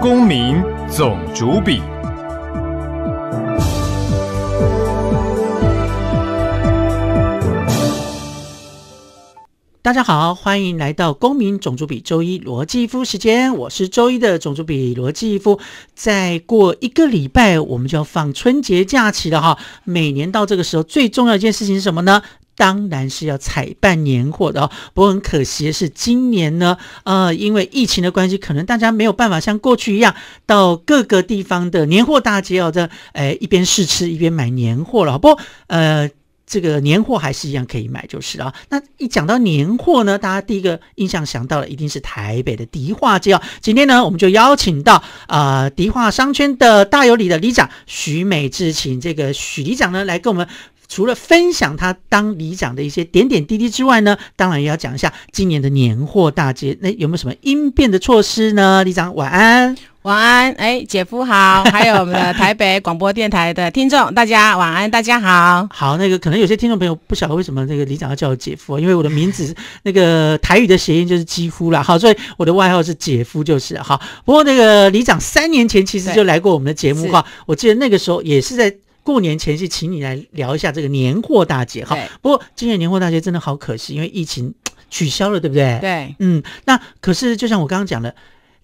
公民总主笔，大家好，欢迎来到公民总主笔周一罗继夫时间，我是周一的总主笔罗继夫。再过一个礼拜，我们就要放春节假期了哈。每年到这个时候，最重要一件事情是什么呢？当然是要采办年货的哦，不过很可惜的是，今年呢，呃，因为疫情的关系，可能大家没有办法像过去一样到各个地方的年货大街哦，这诶一边试吃一边买年货了。不过，呃，这个年货还是一样可以买，就是啊。那一讲到年货呢，大家第一个印象想到的一定是台北的迪化街哦。今天呢，我们就邀请到啊迪化商圈的大有里的里长许美智，请这个许里长呢来跟我们。除了分享他当里长的一些点点滴滴之外呢，当然也要讲一下今年的年货大节，那有没有什么应变的措施呢？里长晚安，晚安，哎，姐夫好，还有我们的台北广播电台的听众大家晚安，大家好，好，那个可能有些听众朋友不晓得为什么那个里长要叫我姐夫，因为我的名字那个台语的谐音就是几乎啦。好，所以我的外号是姐夫就是好。不过那个里长三年前其实就来过我们的节目哈，我记得那个时候也是在。过年前夕，请你来聊一下这个年货大节好。不过今年年货大节真的好可惜，因为疫情取消了，对不对？对，嗯。那可是就像我刚刚讲的，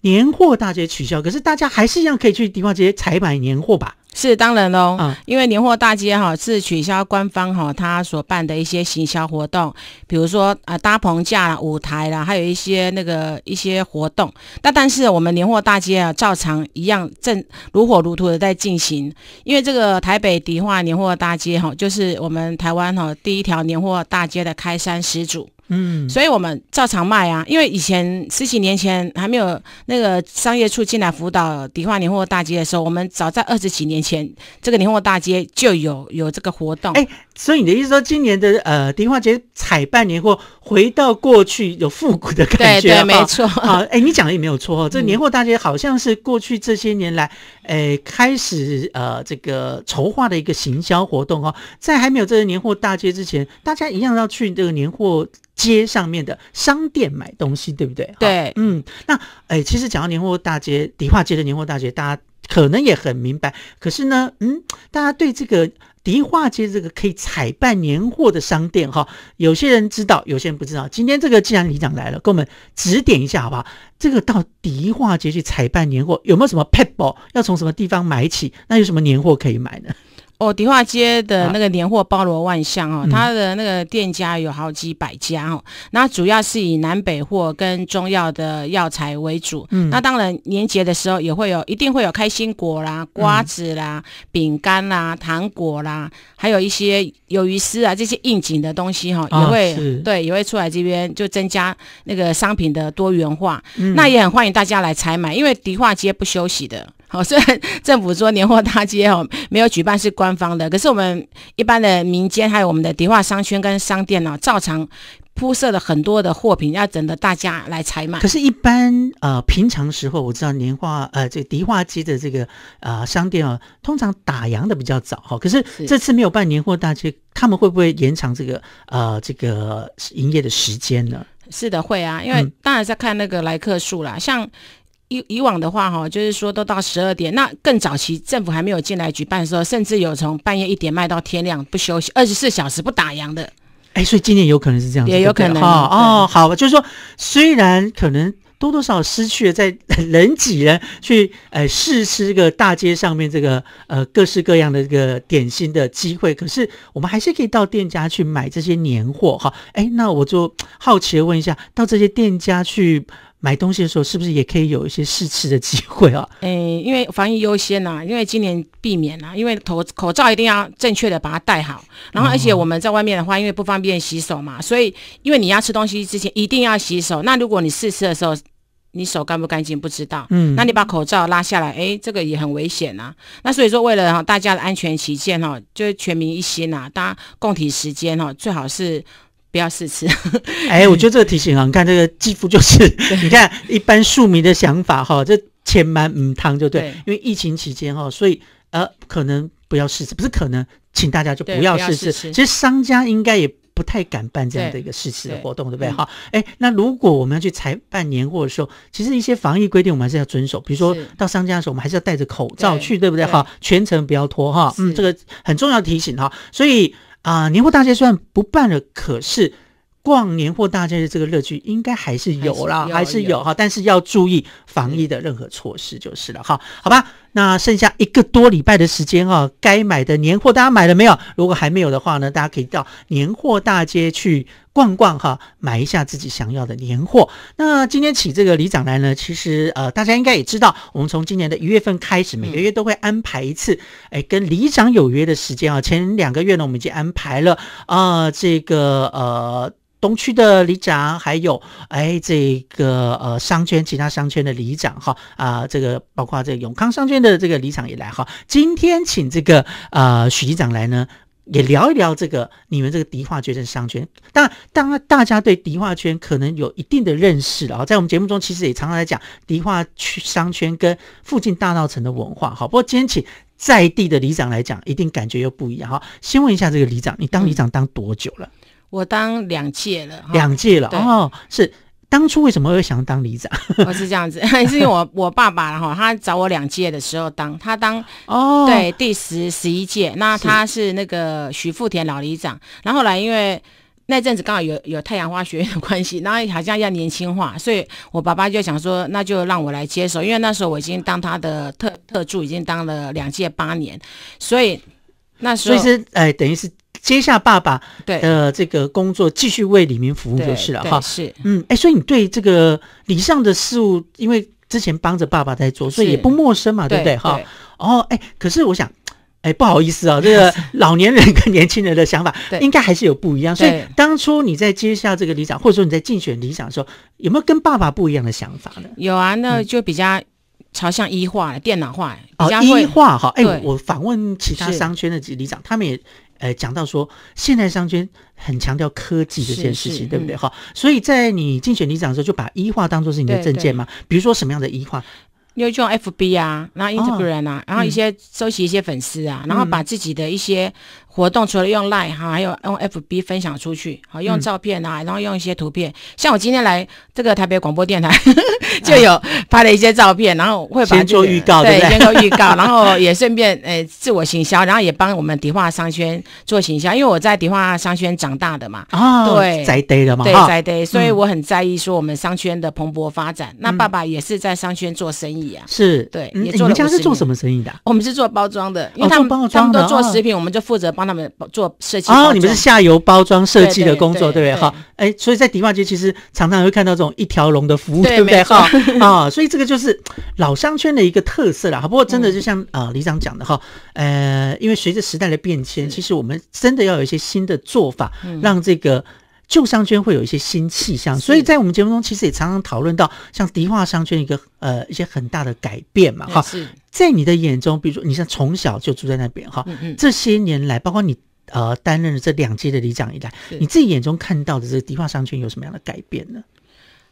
年货大节取消，可是大家还是一样可以去迪化街采买年货吧。是当然喽，因为年货大街哈是取消官方哈他所办的一些行销活动，比如说啊搭棚架舞台啦，还有一些那个一些活动。那但是我们年货大街啊照常一样正如火如荼的在进行，因为这个台北迪化年货大街哈就是我们台湾哈第一条年货大街的开山始祖。嗯，所以我们照常卖啊，因为以前十几年前还没有那个商业处进来辅导迪化年货大街的时候，我们早在二十几年前，这个年货大街就有有这个活动。哎，所以你的意思说，今年的呃迪化街采办年货，回到过去有复古的感觉，对，没错。啊。哎，你讲的也没有错，这年货大街好像是过去这些年来，哎，开始呃这个筹划的一个行销活动哦。在还没有这个年货大街之前，大家一样要去这个年货。街上面的商店买东西，对不对？对，嗯，那哎，其实讲到年货大街，迪化街的年货大街，大家可能也很明白。可是呢，嗯，大家对这个迪化街这个可以采办年货的商店，哈，有些人知道，有些人不知道。今天这个既然李长来了，给我们指点一下，好不好？这个到迪化街去采办年货，有没有什么 pet ball 要从什么地方买起？那有什么年货可以买呢？哦，迪化街的那个年货包罗万象哦，它的那个店家有好几百家哦，那主要是以南北货跟中药的药材为主。嗯，那当然年节的时候也会有，一定会有开心果啦、瓜子啦、饼干啦、糖果啦，还有一些鱿鱼丝啊这些应景的东西哈，也会对也会出来这边就增加那个商品的多元化。那也很欢迎大家来采买，因为迪化街不休息的。哦，虽然政府说年货大街哦没有举办是官方的，可是我们一般的民间还有我们的迪化商圈跟商店呢，照常铺设了很多的货品，要等着大家来采买。可是，一般呃平常时候，我知道年货呃这个迪化街的这个呃商店哦，通常打烊的比较早哈。可是这次没有办年货大街，他们会不会延长这个呃这个营业的时间呢？是的，会啊，因为当然是看那个来客数啦，像。以以往的话，哈，就是说都到十二点，那更早期政府还没有进来举办时候，甚至有从半夜一点卖到天亮不休息，二十四小时不打烊的。哎，所以今年有可能是这样，也有可能。哦，好，就是说虽然可能多多少少失去了在人挤人去呃试吃这个大街上面这个呃各式各样的这个点心的机会，可是我们还是可以到店家去买这些年货哈。哎，那我就好奇的问一下，到这些店家去。买东西的时候，是不是也可以有一些试吃的机会啊？嗯，因为防疫优先呐，因为今年避免呐，因为口口罩一定要正确的把它戴好。然后，而且我们在外面的话，因为不方便洗手嘛，所以，因为你要吃东西之前一定要洗手。那如果你试吃的时候，你手干不干净不知道？嗯，那你把口罩拉下来，哎，这个也很危险呐。那所以说，为了哈大家的安全起见哈，就全民一心呐，家共体时间哈，最好是。不要试吃，哎，我觉得这个提醒啊，你看这个肌肤就是，你看一般庶民的想法哈，这千般五汤就对，因为疫情期间哈，所以呃，可能不要试吃，不是可能，请大家就不要试吃。其实商家应该也不太敢办这样的一个试吃的活动，对不对哈？哎，那如果我们要去采办年货的时候，其实一些防疫规定我们还是要遵守，比如说到商家的时候，我们还是要戴着口罩去，对不对哈？全程不要脱哈，这个很重要提醒哈，所以。啊，年货大街虽然不办了，可是逛年货大街的这个乐趣应该还是有啦，还是有哈。但是要注意防疫的任何措施就是了哈，好吧。那剩下一个多礼拜的时间哈，该买的年货大家买了没有？如果还没有的话呢，大家可以到年货大街去逛逛哈，买一下自己想要的年货。那今天起这个礼长来呢，其实呃大家应该也知道，我们从今年的一月份开始，每个月都会安排一次，哎跟礼长有约的时间啊。前两个月呢，我们已经安排了啊这个呃。东区的里长，还有哎，这个呃商圈，其他商圈的里长哈啊，这个包括这永康商圈的这个里长也来哈。今天请这个呃许里长来呢，也聊一聊这个你们这个迪化绝镇商圈。当然，然大家对迪化圈可能有一定的认识了啊。在我们节目中，其实也常常来讲迪化区商圈跟附近大道城的文化。好，不过今天请在地的里长来讲，一定感觉又不一样哈。先问一下这个里长，你当里长当多久了？我当两届了，两届了哦，是当初为什么会想当里长？我是这样子，是因为我我爸爸哈，他找我两届的时候当，他当哦对第十十一届，那他是那个徐富田老里长，然后来因为那阵子刚好有有太阳花学院的关系，然后好像要年轻化，所以我爸爸就想说，那就让我来接手，因为那时候我已经当他的特特助，已经当了两届八年，所以那时候所以是哎，等于是。接下爸爸的这个工作，继续为李明服务就是了哈。是，嗯，哎，所以你对这个礼尚的事物，因为之前帮着爸爸在做，所以也不陌生嘛，对不对哈？哦，哎，可是我想，哎，不好意思啊，这个 老年人跟年轻人的想法应该还是有不一样。所以当初你在接下这个理长，或者说你在竞选理想的时候，有没有跟爸爸不一样的想法呢？有啊，那就比较朝向医化、电脑化哦，医化哈。哎，我访问其他商圈的里里长，他们也。呃，讲到说，现代商圈很强调科技这件事情，对不对？哈，所以在你竞选你长的时候，就把一化当做是你的证件嘛。比如说什么样的一化？用用 FB 啊，然后 Instagram 啊，然后一些收集一些粉丝啊，然后把自己的一些。活动除了用 Line 哈，还有用 FB 分享出去，好用照片啊，然后用一些图片。像我今天来这个台北广播电台，就有拍了一些照片，然后会先做预告，对先做预告，然后也顺便诶自我行销，然后也帮我们迪化商圈做行销，因为我在迪化商圈长大的嘛，啊，对，在地的嘛，对，在地，所以我很在意说我们商圈的蓬勃发展。那爸爸也是在商圈做生意啊，是，对，你们家是做什么生意的？我们是做包装的，因为他们他们都做食品，我们就负责包。那么做设计哦，你们是下游包装设计的工作，对不对？哈，哎，所以在迪化街其实常常会看到这种一条龙的服务，对不对？哈，啊，所以这个就是老商圈的一个特色了。哈，不过真的就像啊李长讲的哈，呃，因为随着时代的变迁，其实我们真的要有一些新的做法，让这个。旧商圈会有一些新气象，所以在我们节目中其实也常常讨论到像迪化商圈一个呃一些很大的改变嘛。哈，在你的眼中，比如说你像从小就住在那边哈，这些年来包括你呃担任了这两届的里长以来，你自己眼中看到的这个迪化商圈有什么样的改变呢？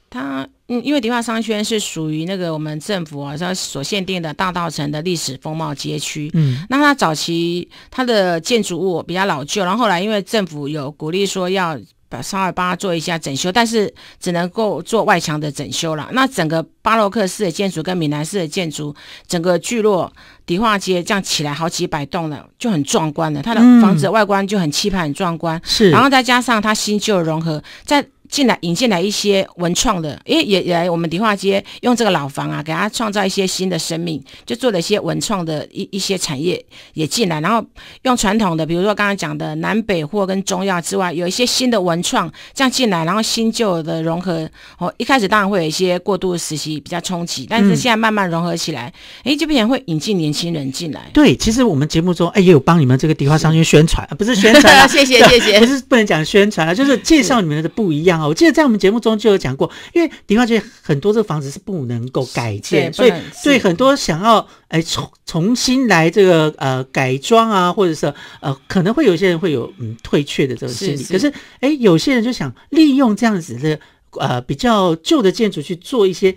它嗯，因为迪化商圈是属于那个我们政府啊它所限定的大道城的历史风貌街区。嗯，那它早期它的建筑物比较老旧，然后后来因为政府有鼓励说要把三二八做一下整修，但是只能够做外墙的整修了。那整个巴洛克式的建筑跟闽南式的建筑，整个聚落迪化街这样起来好几百栋了，就很壮观了。它的房子外观就很气派、很壮观。是，然后再加上它新旧融合，在。进来引进来一些文创的，哎也也来我们迪化街用这个老房啊，给他创造一些新的生命，就做了一些文创的一一些产业也进来，然后用传统的，比如说刚刚讲的南北货跟中药之外，有一些新的文创这样进来，然后新旧的融合，哦一开始当然会有一些过渡时期比较冲击，但是现在慢慢融合起来，哎就必然会引进年轻人进来。对，其实我们节目中哎也有帮你们这个迪化商圈宣传，不是宣传，谢谢谢谢，不是不能讲宣传啊，就是 介绍你们的不一样。我记得在我们节目中就有讲过，因为迪化街很多这个房子是不能够改建，所以对很多想要哎重重新来这个呃改装啊，或者是呃可能会有些人会有嗯退却的这种心理，可是哎有些人就想利用这样子的呃比较旧的建筑去做一些。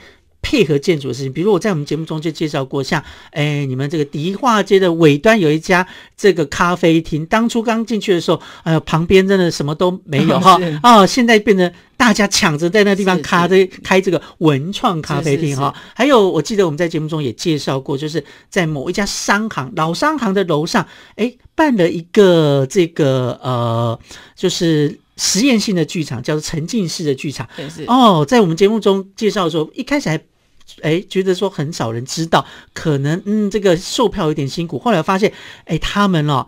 配合建筑的事情，比如我在我们节目中就介绍过，像哎，你们这个迪化街的尾端有一家这个咖啡厅，当初刚进去的时候，哎呦，旁边真的什么都没有 哈，哦，现在变成大家抢着在那地方咖这开这个文创咖啡厅哈。还有，我记得我们在节目中也介绍过，就是在某一家商行老商行的楼上，哎，办了一个这个呃，就是实验性的剧场，叫做沉浸式的剧场。哦，在我们节目中介绍的时候，一开始还。哎，觉得说很少人知道，可能嗯，这个售票有点辛苦。后来发现，哎，他们哦，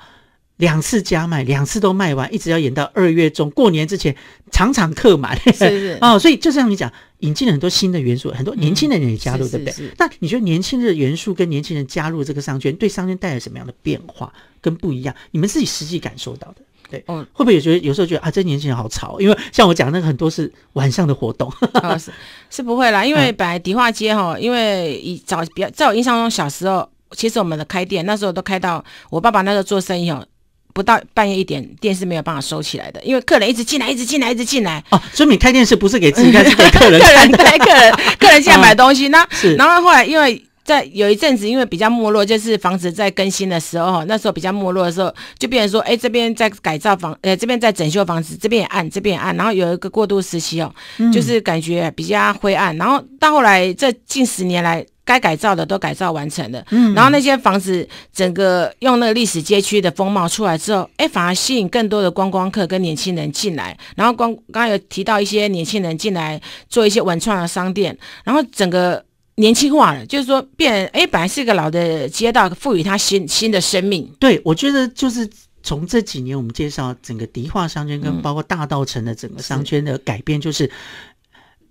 两次加卖，两次都卖完，一直要演到二月中过年之前，场场客满。是是啊，所以就像你讲，引进了很多新的元素，很多年轻人也加入，对不对？那你觉得年轻的元素跟年轻人加入这个商圈，对商圈带来什么样的变化跟不一样？你们自己实际感受到的？对哦，会不会也觉得有时候觉得啊，这年轻人好吵？因为像我讲那个很多是晚上的活动，是是不会啦，因为本来迪化街哈，因为以早比较，在我印象中小时候，其实我们的开店那时候都开到我爸爸那时候做生意哦，不到半夜一点店是没有办法收起来的，因为客人一直进来，一直进来，一直进来哦。所以你开店是不是给自己开，是给客人开？客人，客人进来买东西，那然后后来因为。在有一阵子，因为比较没落，就是房子在更新的时候，那时候比较没落的时候，就变成说，哎，这边在改造房，呃，这边在整修房子，这边也暗，这边也暗，然后有一个过渡时期哦，就是感觉比较灰暗。然后到后来，这近十年来，该改造的都改造完成了，嗯，然后那些房子整个用那个历史街区的风貌出来之后，哎，反而吸引更多的观光客跟年轻人进来。然后光刚刚有提到一些年轻人进来做一些文创的商店，然后整个。年轻化了，就是说变哎，本来是一个老的街道，赋予它新新的生命。对，我觉得就是从这几年我们介绍整个迪化商圈跟包括大道城的整个商圈的改变，就是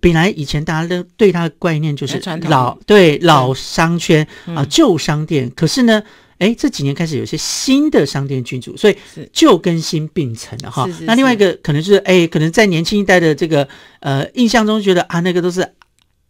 本来以前大家都对它的概念就是老对老商圈啊旧商店，可是呢哎这几年开始有些新的商店进驻，所以旧跟新并存了哈。那另外一个可能就是哎，可能在年轻一代的这个呃印象中觉得啊那个都是。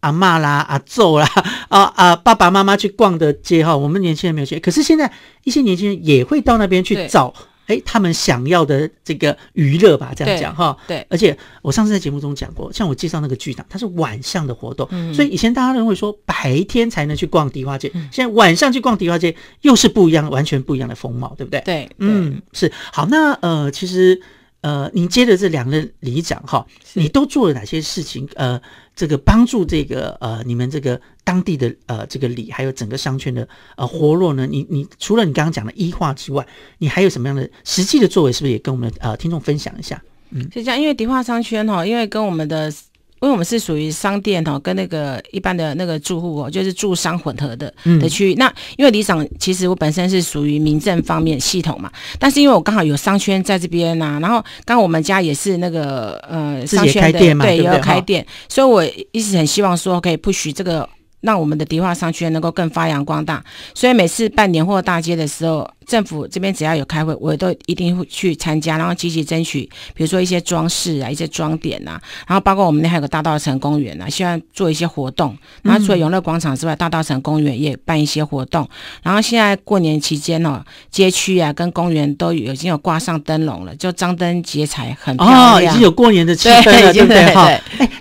阿骂啦，阿揍啦，啊啊！爸爸妈妈去逛的街哈，我们年轻人没有去。可是现在一些年轻人也会到那边去找，哎，他们想要的这个娱乐吧，这样讲哈。对，而且我上次在节目中讲过，像我介绍那个剧场，它是晚上的活动，所以以前大家认为说白天才能去逛迪化街，现在晚上去逛迪化街又是不一样，完全不一样的风貌，对不对？对，嗯，是好。那呃，其实呃，你接着这两任里长哈，你都做了哪些事情？呃。这个帮助这个呃，你们这个当地的呃，这个里还有整个商圈的呃活络呢？你你除了你刚刚讲的一化之外，你还有什么样的实际的作为？是不是也跟我们呃听众分享一下？嗯，是这样，因为迪化商圈哈，因为跟我们的。因为我们是属于商店哦，跟那个一般的那个住户哦，就是住商混合的的区域。那因为理长，其实我本身是属于民政方面系统嘛，但是因为我刚好有商圈在这边啊，然后刚好我们家也是那个呃商圈的，对，也要开店，所以我一直很希望说，可以不许这个。让我们的迪化商圈能够更发扬光大，所以每次办年货大街的时候，政府这边只要有开会，我都一定会去参加，然后积极争取，比如说一些装饰啊、一些装点啊，然后包括我们那还有个大道城公园啊，希望做一些活动。那除了永乐广场之外，大道城公园也办一些活动。然后现在过年期间哦，街区啊跟公园都有已经有挂上灯笼了，就张灯结彩，很漂亮。已经有过年的气氛了，对不对？哈。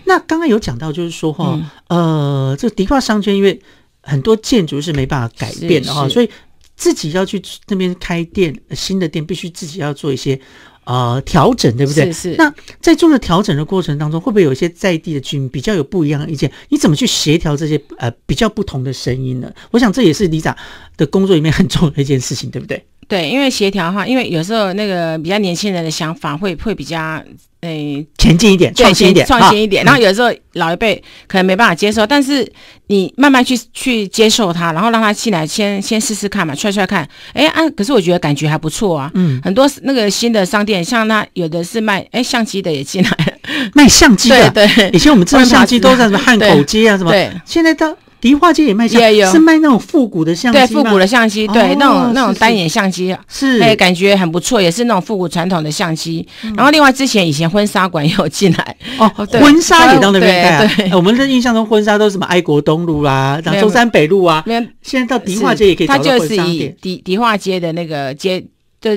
那刚刚有讲到，就是说哈，呃，这迪化商圈因为很多建筑是没办法改变的哈，所以自己要去那边开店，新的店必须自己要做一些呃调整，对不对？是。那在做的调整的过程当中，会不会有一些在地的居民比较有不一样的意见？你怎么去协调这些呃比较不同的声音呢？我想这也是李长。的工作里面很重要的一件事情，对不对？对，因为协调哈，因为有时候那个比较年轻人的想法会会比较诶前进一点，创新一点，创新一点。然后有时候老一辈可能没办法接受，但是你慢慢去去接受他，然后让他进来，先先试试看嘛，踹踹看。哎啊，可是我觉得感觉还不错啊。嗯，很多那个新的商店，像那有的是卖哎相机的也进来卖相机的，对，以前我们道相机都在什么汉口街啊什么，对，现在都。迪化街也卖，相也是卖那种复古的相机对，复古的相机，对，那种那种单眼相机，是，哎，感觉很不错，也是那种复古传统的相机。然后，另外之前以前婚纱馆也有进来哦，婚纱也到那边对我们的印象中婚纱都是什么爱国东路啊，然后中山北路啊，现在到迪化街也可以婚纱店。它就是以迪迪化街的那个街。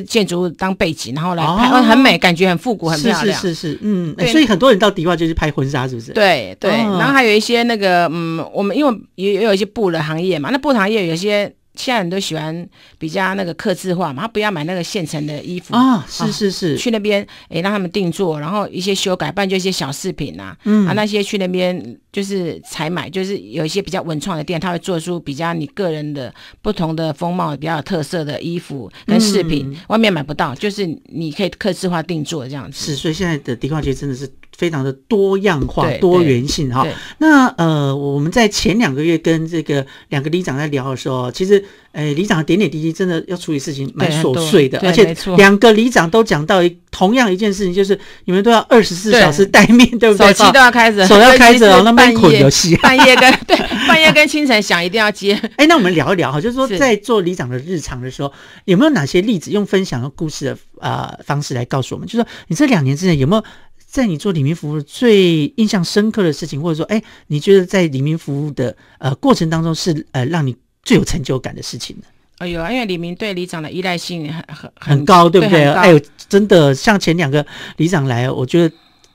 建筑当背景，然后来拍，很美，感觉很复古，很漂亮。是是是是，嗯，所以很多人到迪化就是拍婚纱，是不是？对对。然后还有一些那个，嗯，我们因为也也有一些布的行业嘛，那布行业有些。现在人都喜欢比较那个刻字化嘛，他不要买那个现成的衣服啊，是是是，去那边诶，让他们定做，然后一些修改，办就一些小饰品啊，嗯啊那些去那边就是采买，就是有一些比较文创的店，他会做出比较你个人的不同的风貌，比较有特色的衣服跟饰品，外面买不到，就是你可以刻字化定做这样子。是，所以现在的迪化街真的是。非常的多样化、多元性哈。那呃，我们在前两个月跟这个两个里长在聊的时候，其实，呃，里长点点滴滴真的要处理事情蛮琐碎的，而且两个里长都讲到一同样一件事情，就是你们都要二十四小时待命，对不对？手机都要开着，手要开着那半夜游戏，半夜跟 对半夜跟清晨想一定要接。哎，那我们聊一聊哈，就是说在做里长的日常的时候，有没有哪些例子用分享的故事的啊方式来告诉我们？就是说你这两年之间有没有？在你做里明服务最印象深刻的事情，或者说，哎，你觉得在里明服务的呃过程当中是呃让你最有成就感的事情呢？哎有啊，因为李明对李长的依赖性很很很高，对不对？哎有，真的像前两个李长来，我觉得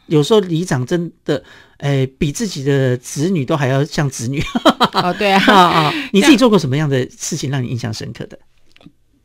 有时候李长真的，哎，比自己的子女都还要像子女。哦，对啊，啊，你自己做过什么样的事情让你印象深刻的？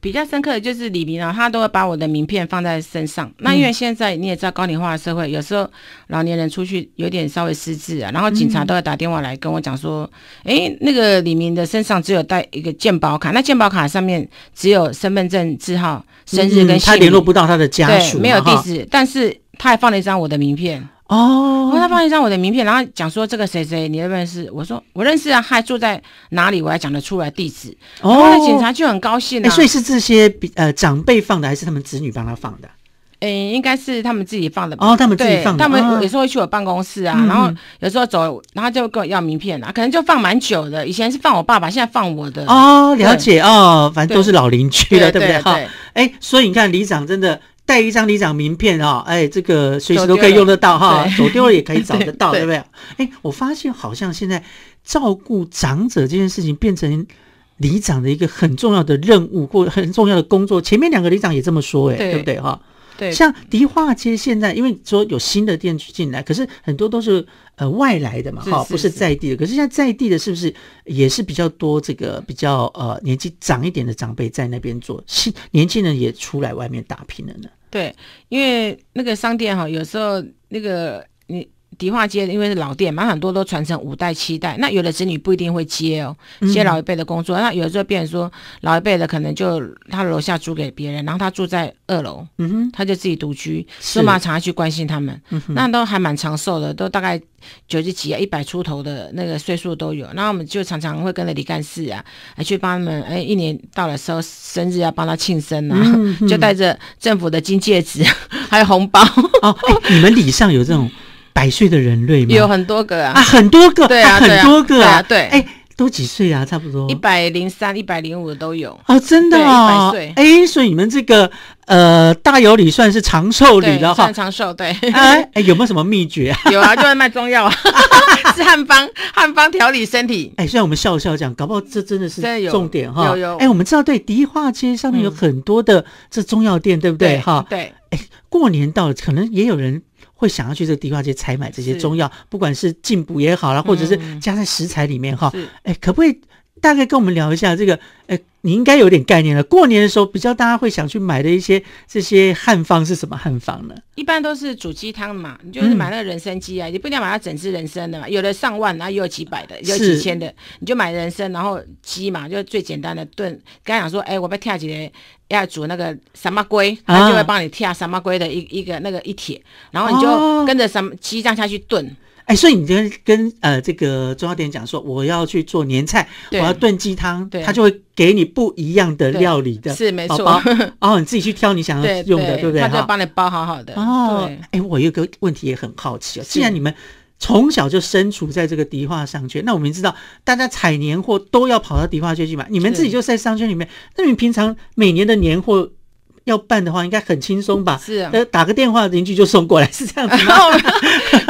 比较深刻的就是李明啊，他都会把我的名片放在身上。那因为现在你也知道高龄化的社会，有时候老年人出去有点稍微失智啊，然后警察都会打电话来跟我讲说：“哎，那个李明的身上只有带一个健保卡，那健保卡上面只有身份证字号、生日跟姓名。”他联络不到他的家属，没有地址，但是他还放了一张我的名片。哦，然他放一张我的名片，然后讲说这个谁谁，你认不认识？我说我认识啊，还住在哪里，我还讲得出来地址。哦，那警察就很高兴。所以是这些比呃长辈放的，还是他们子女帮他放的？嗯，应该是他们自己放的。哦，他们自己放的。他们有时候会去我办公室啊，然后有时候走，然后就跟我要名片啊，可能就放蛮久的。以前是放我爸爸，现在放我的。哦，了解哦，反正都是老邻居了，对不对？哈，哎，所以你看，李长真的。带一张里长名片啊，哎，这个随时都可以用得到哈，走丢了也可以找得 到，对不对？哎，我发现好像现在照顾长者这件事情变成里长的一个很重要的任务或很重要的工作。前面两个里长也这么说，哎，对不对？哈，对。像迪化街现在，因为说有新的店进来，可是很多都是呃外来的嘛，哈，不是在地的。可是现在在地的是不是也是比较多？这个比较呃年纪长一点的长辈在那边做，新年轻人也出来外面打拼了呢。对，因为那个商店哈，有时候那个。迪化街因为是老店嘛，很多都传承五代、七代。那有的子女不一定会接哦，接老一辈的工作。那有的时候，变成说老一辈的可能就他楼下租给别人，然后他住在二楼，嗯哼，他就自己独居，以嘛？常常去关心他们，那都还蛮长寿的，都大概九十几啊，一百出头的那个岁数都有。那我们就常常会跟着李干事啊，还去帮他们，哎，一年到了时候生日要帮他庆生啊，就带着政府的金戒指，还有红包哦。你们礼上有这种？百岁的人类嘛，有很多个啊，很多个，对啊，很多个啊，对，哎，都几岁啊？差不多一百零三、一百零五的都有哦，真的哦，一百岁。哎，所以你们这个呃，大有里算是长寿里，的哈，长寿对。哎，有没有什么秘诀啊？有啊，就是卖中药，是汉方，汉方调理身体。哎，虽然我们笑笑讲，搞不好这真的是重点哈。有有。哎，我们知道对，迪化街上面有很多的这中药店，对不对哈？对。哎，过年到，了，可能也有人。会想要去这迪化街采买这些中药，不管是进补也好啦，或者是加在食材里面哈，哎，可不可以？大概跟我们聊一下这个，哎，你应该有点概念了。过年的时候，比较大家会想去买的一些这些汉方是什么汉方呢？一般都是煮鸡汤嘛，你就是买那个人参鸡啊，你不一定要买它整只人参的嘛，有的上万，然后也有几百的，也有几千的，你就买人参，然后鸡嘛，就最简单的炖。刚讲说，哎，我被要跳起来要煮那个什么龟，他就会帮你跳什么龟的一一个那个一铁，然后你就跟着什么鸡这样下去炖。哎，所以你跟跟呃这个中小店讲说，我要去做年菜，我要炖鸡汤，他就会给你不一样的料理的，是没错。哦，你自己去挑你想要用的，对不对？他就帮你包好好的。哦，哎，我有个问题也很好奇哦，既然你们从小就身处在这个迪化商圈，那我们知道大家采年货都要跑到迪化街去买，你们自己就在商圈里面，那你平常每年的年货？要办的话应该很轻松吧？是，啊，打个电话邻居就送过来是这样子吗？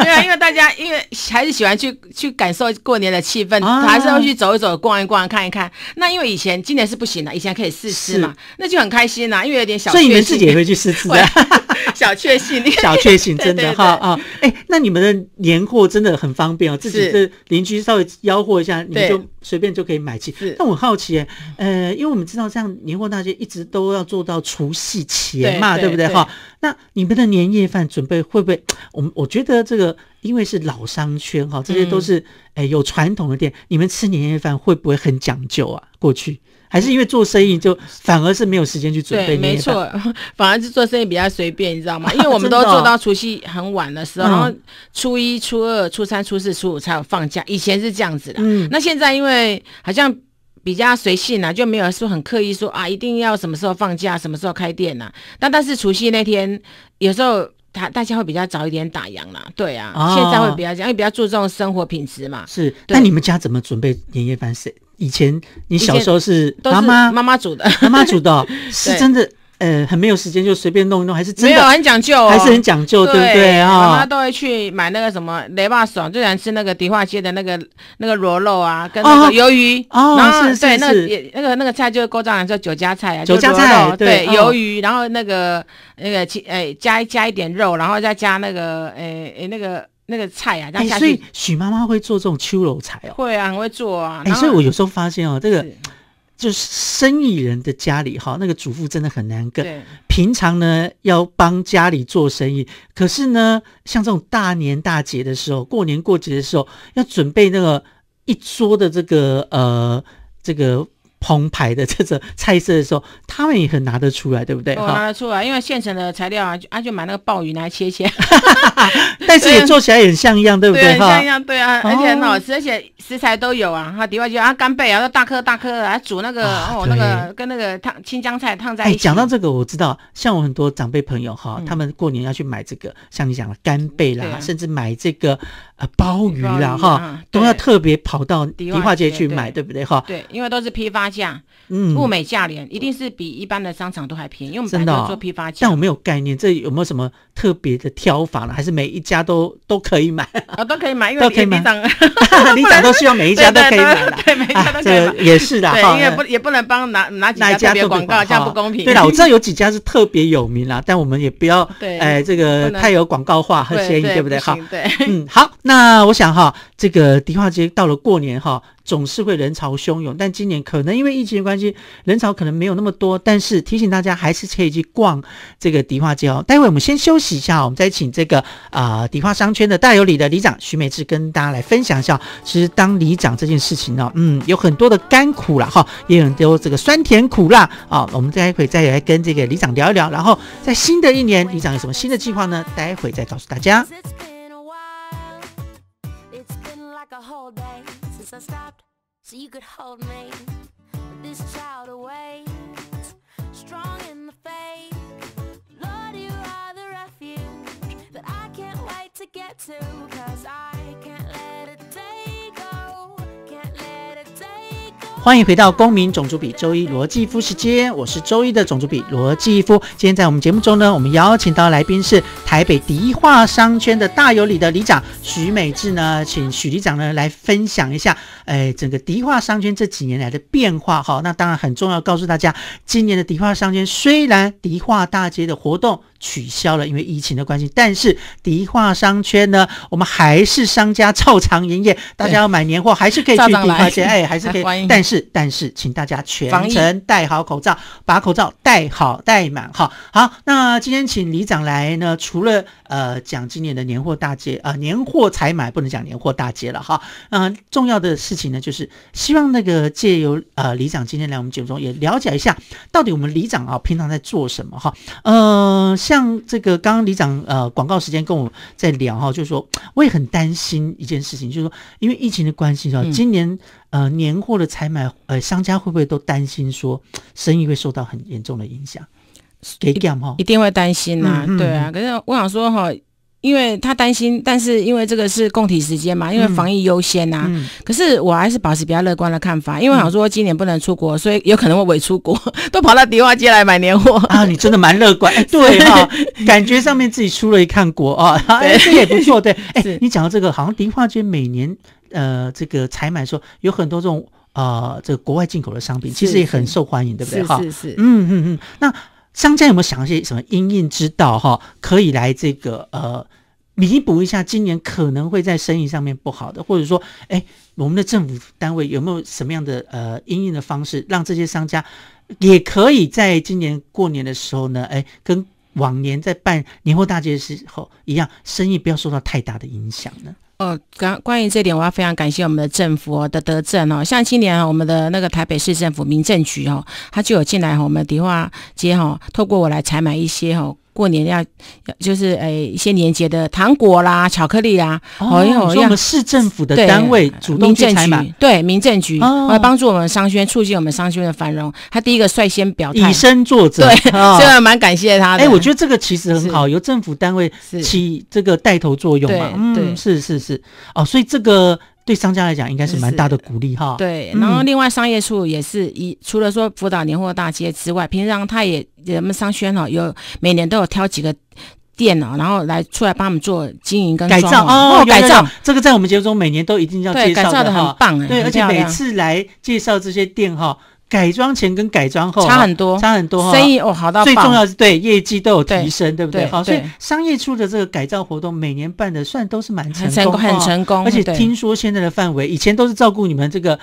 对 啊，因为大家因为还是喜欢去去感受过年的气氛，还是要去走一走、逛一逛、看一看。那因为以前今年是不行了，以前可以试吃嘛，那就很开心啦，因为有点小，所以你们自己也会去试吃。小确幸，小确幸，真的哈啊！哎，那你们的年货真的很方便哦，自己是邻居稍微吆喝一下，你就随便就可以买起。但我好奇哎，呃，因为我们知道这样年货大街一直都要做到除夕前嘛，对不对哈？那你们的年夜饭准备会不会？我们我觉得这个因为是老商圈哈，这些都是哎有传统的店，你们吃年夜饭会不会很讲究啊？过去。还是因为做生意，就反而是没有时间去准备没错，反而是做生意比较随便，你知道吗？因为我们 都做到除夕很晚的时候，初一、初二、初三、初四、初五才有放假。以前是这样子的。嗯，那现在因为好像比较随性啊，就没有说很刻意说啊，一定要什么时候放假，什么时候开店呐。但但是除夕那天，有时候他大家会比较早一点打烊啦。对啊，现在会比较因为比较注重生活品质嘛。是。那你们家怎么准备年夜饭食？以前你小时候是妈妈妈妈煮的，妈妈煮的 是真的，呃，很没有时间就随便弄一弄，还是真的，没有很讲究，还是很讲究，对不对？啊？妈妈都会去买那个什么雷霸爽，最喜欢吃那个迪化街的那个那个螺肉啊，跟那个鱿鱼，然后是对那也那个那个菜就是勾章，叫酒家菜啊，酒家菜，对，鱿鱼，然后那个那个去诶加加一点肉，然后再加那个诶诶那个。那个菜啊，哎，所以许妈妈会做这种秋楼菜哦，会啊，很会做啊。哎，所以我有时候发现哦，这个就是生意人的家里哈，那个主妇真的很难跟。平常呢要帮家里做生意，可是呢像这种大年大节的时候，过年过节的时候要准备那个一桌的这个呃这个。澎湃的这种菜色的时候，他们也很拿得出来，对不对？拿得出来，因为现成的材料啊，就啊就买那个鲍鱼拿来切切。但是做起来很像一样，对不对？对，像一样，对啊，而且很好吃，而且食材都有啊。哈，底外就啊干贝啊，大颗大颗啊煮那个哦，那个跟那个烫青江菜烫在一起。哎，讲到这个，我知道，像我很多长辈朋友哈，他们过年要去买这个，像你讲的干贝啦，甚至买这个。呃，鲍鱼啦，哈，都要特别跑到迪化街去买，对不对？哈，对，因为都是批发价，嗯，物美价廉，一定是比一般的商场都还便宜。真的，做批发价。但我没有概念，这有没有什么特别的挑法呢？还是每一家都都可以买？啊，都可以买，因为 A P 档，你讲都需要每一家 都可以，买对，每一家都可以，也是的。对，也不也不能帮哪哪几家做广告，这样不公平。对，啦，我知道有几家是特别有名啦，但我们也不要，对，哎，这个太有广告化和嫌疑，对不对？哈，对，嗯，好。那那我想哈，这个迪化街到了过年哈，总是会人潮汹涌。但今年可能因为疫情的关系，人潮可能没有那么多。但是提醒大家，还是可以去逛这个迪化街哦。待会我们先休息一下，我们再请这个啊迪化商圈的大有里的里长徐美智跟大家来分享一下，其实当里长这件事情呢，嗯，有很多的甘苦啦，哈，也有很多这个酸甜苦辣啊。我们待会再来跟这个里长聊一聊。然后在新的一年，里长有什么新的计划呢？待会再告诉大家。I stopped so you could hold me. But this child awaits, strong in the faith. Lord, you are the refuge that I can't wait to get to, cause I can't let it 欢迎回到《公民种族比》周一罗继夫时间，我是周一的种族比罗继夫。今天在我们节目中呢，我们邀请到来宾是台北迪化商圈的大有里的里长许美智呢，请许里长呢来分享一下。哎，整个迪化商圈这几年来的变化，哈。那当然很重要，告诉大家，今年的迪化商圈虽然迪化大街的活动取消了，因为疫情的关系，但是迪化商圈呢，我们还是商家照常营业，大家要买年货还是可以去迪化街，哎，还是可以，但是但是，请大家全程戴好口罩，把口罩戴好戴满，哈。好，那今天请李长来呢，除了呃讲今年的年货大街啊，年货采买不能讲年货大街了哈，嗯，重要的事情。呢，就是希望那个借由呃里长今天来我们节目中，也了解一下到底我们里长啊平常在做什么哈。呃，像这个刚刚里长呃广告时间跟我在聊哈，就是说我也很担心一件事情，就是说因为疫情的关系哈，今年呃年货的采买呃商家会不会都担心说生意会受到很严重的影响？给讲哈，一定会担心呐，对啊。可是我想说哈。因为他担心，但是因为这个是供体时间嘛，因为防疫优先呐。可是我还是保持比较乐观的看法，因为我想说今年不能出国，所以有可能会伪出国，都跑到迪化街来买年货啊！你真的蛮乐观，对哈？感觉上面自己出了一趟国啊，这也不错，对。哎，你讲到这个，好像迪化街每年呃这个采买说有很多这种啊这个国外进口的商品，其实也很受欢迎，对不对？是是嗯嗯嗯，那。商家有没有想一些什么应之道哈？可以来这个呃，弥补一下今年可能会在生意上面不好的，或者说，哎，我们的政府单位有没有什么样的呃应运的方式，让这些商家也可以在今年过年的时候呢？哎，跟往年在办年货大节的时候一样，生意不要受到太大的影响呢？哦，刚关于这点，我要非常感谢我们的政府的德政哦，像今年啊，我们的那个台北市政府民政局哦，他就有进来我们迪化街哈，透过我来采买一些哦。过年要，就是诶一些年节的糖果啦、巧克力啊。哦，我们市政府的单位主动去采买，对民政局来帮助我们商圈，促进我们商圈的繁荣。他第一个率先表以身作则，对，所以蛮感谢他。哎，我觉得这个其实很好，由政府单位起这个带头作用嘛。嗯，是是是，哦，所以这个。对商家来讲，应该是蛮大的鼓励哈。对，然后另外商业处也是一除了说福岛年货大街之外，平常他也人们商圈哈，有每年都有挑几个店哦，然后来出来帮我们做经营跟改造哦，改造这个在我们节目中每年都一定要介绍的哈，改造的很棒哎，对，而且每次来介绍这些店哈。改装前跟改装后差很多，差很多哈。生意哦好到最重要是对业绩都有提升，对不对？好，所以商业处的这个改造活动每年办的算都是蛮成功，很成功，而且听说现在的范围以前都是照顾你们这个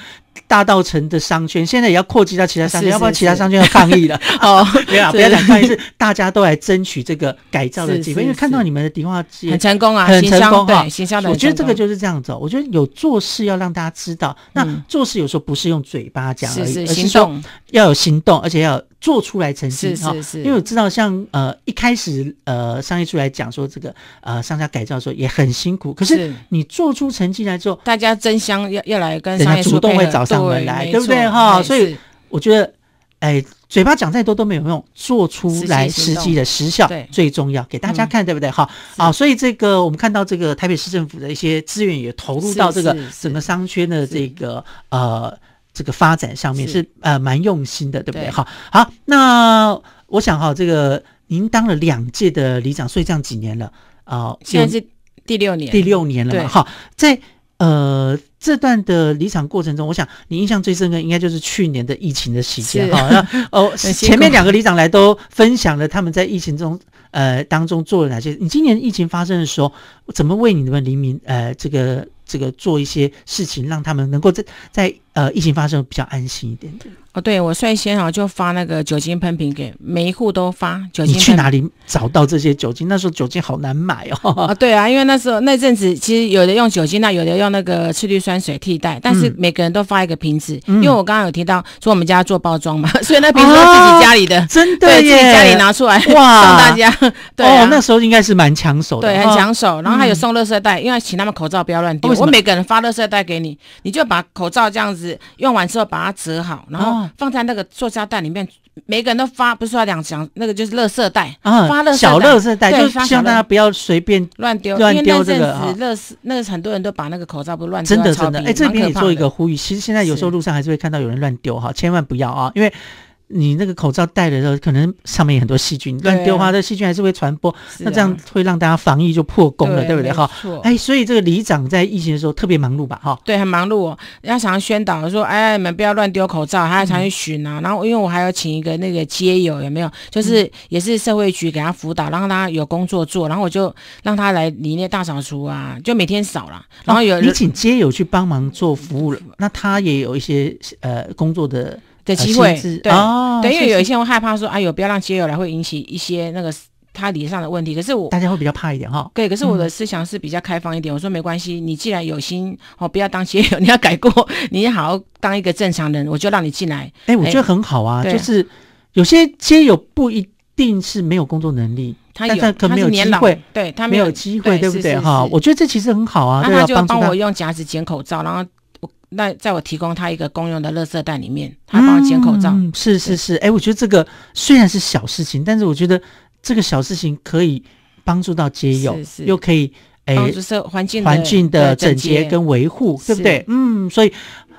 大道城的商圈，现在也要扩及到其他商圈，要不要其他商圈要抗议了？哦，不要不要抗议，是大家都来争取这个改造的 机会，因为看到你们的迪化街很成功啊，很成功，对，的。我觉得这个就是这样子，我觉得有做事要让大家知道，那做事有时候不是用嘴巴讲，而是。动要有行动，而且要做出来成绩哈。因为我知道，像呃一开始呃商业出来讲说这个呃商家改造的候也很辛苦，可是你做出成绩来之后，大家争相要要来跟商家主动会找上门来，对不对哈？所以我觉得，哎，嘴巴讲再多都没有用，做出来实际的实效最重要，给大家看，对不对哈？啊，所以这个我们看到这个台北市政府的一些资源也投入到这个整个商圈的这个呃。这个发展上面是呃蛮用心的，对不对？好，好，那我想哈，这个您当了两届的里长，所以这样几年了啊，现在是第六年，第六年了，嘛，哈。在呃这段的离场过程中，我想你印象最深刻应该就是去年的疫情的时间哈。那 哦，前面两个里长来都分享了他们在疫情中呃当中做了哪些？你今年疫情发生的时候，怎么为你们黎明呃这个这个做一些事情，让他们能够在在。呃，疫情发生比较安心一点点哦。对，我率先啊就发那个酒精喷瓶给每一户都发酒精。你去哪里找到这些酒精？那时候酒精好难买哦。啊，对啊，因为那时候那阵子其实有的用酒精，那有的用那个次氯酸水替代。但是每个人都发一个瓶子，因为我刚刚有提到，说我们家做包装嘛，所以那瓶子都是自己家里的，真的，自己家里拿出来送大家。对，那时候应该是蛮抢手的，对，很抢手。然后还有送热色带，因为请他们口罩不要乱丢。我每个人发热色带给你，你就把口罩这样子。用完之后把它折好，然后放在那个塑胶袋里面。每个人都发，不是说两箱那个就是垃圾袋啊，发小垃圾袋，就是希望大家不要随便乱丢乱丢这个啊，垃圾。那个很多人都把那个口罩不乱乱真的真的，哎，这边也做一个呼吁。其实现在有时候路上还是会看到有人乱丢哈，千万不要啊，因为。你那个口罩戴的时候，可能上面有很多细菌，乱丢的这细菌还是会传播。那这样会让大家防疫就破功了，对不对？哈，哎，所以这个里长在疫情的时候特别忙碌吧？哈，对，很忙碌。人家常宣导说：“哎，你们不要乱丢口罩。”还要常去巡啊。然后，因为我还要请一个那个街友，有没有？就是也是社会局给他辅导，然后他有工作做。然后我就让他来理那大扫除啊，就每天扫了。然后有你请街友去帮忙做服务，那他也有一些呃工作的。的机会，对，等因为有一些我害怕说，哎呦，不要让街友来，会引起一些那个他理上的问题。可是我大家会比较怕一点哈，对，可是我的思想是比较开放一点。我说没关系，你既然有心哦，不要当街友，你要改过，你好好当一个正常人，我就让你进来。哎，我觉得很好啊，就是有些街友不一定是没有工作能力，他他可没有机会，对他没有机会，对不对哈？我觉得这其实很好啊，那他就帮我用夹子剪口罩，然后。那在我提供他一个公用的垃圾袋里面，他帮我捡口罩。是是是，哎，我觉得这个虽然是小事情，但是我觉得这个小事情可以帮助到街友，又可以哎就、助环境环境的整洁跟维护，对不对？嗯，所以。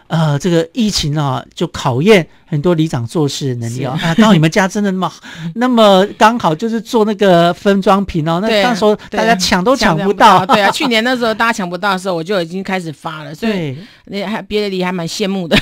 呃，这个疫情啊，就考验很多里长做事的能力啊。到你们家真的那么 那么刚好就是做那个分装瓶哦，那那时候大家抢都抢不到。对啊，去年那时候大家抢不到的时候，我就已经开始发了。所以那 还别的里还蛮羡慕的。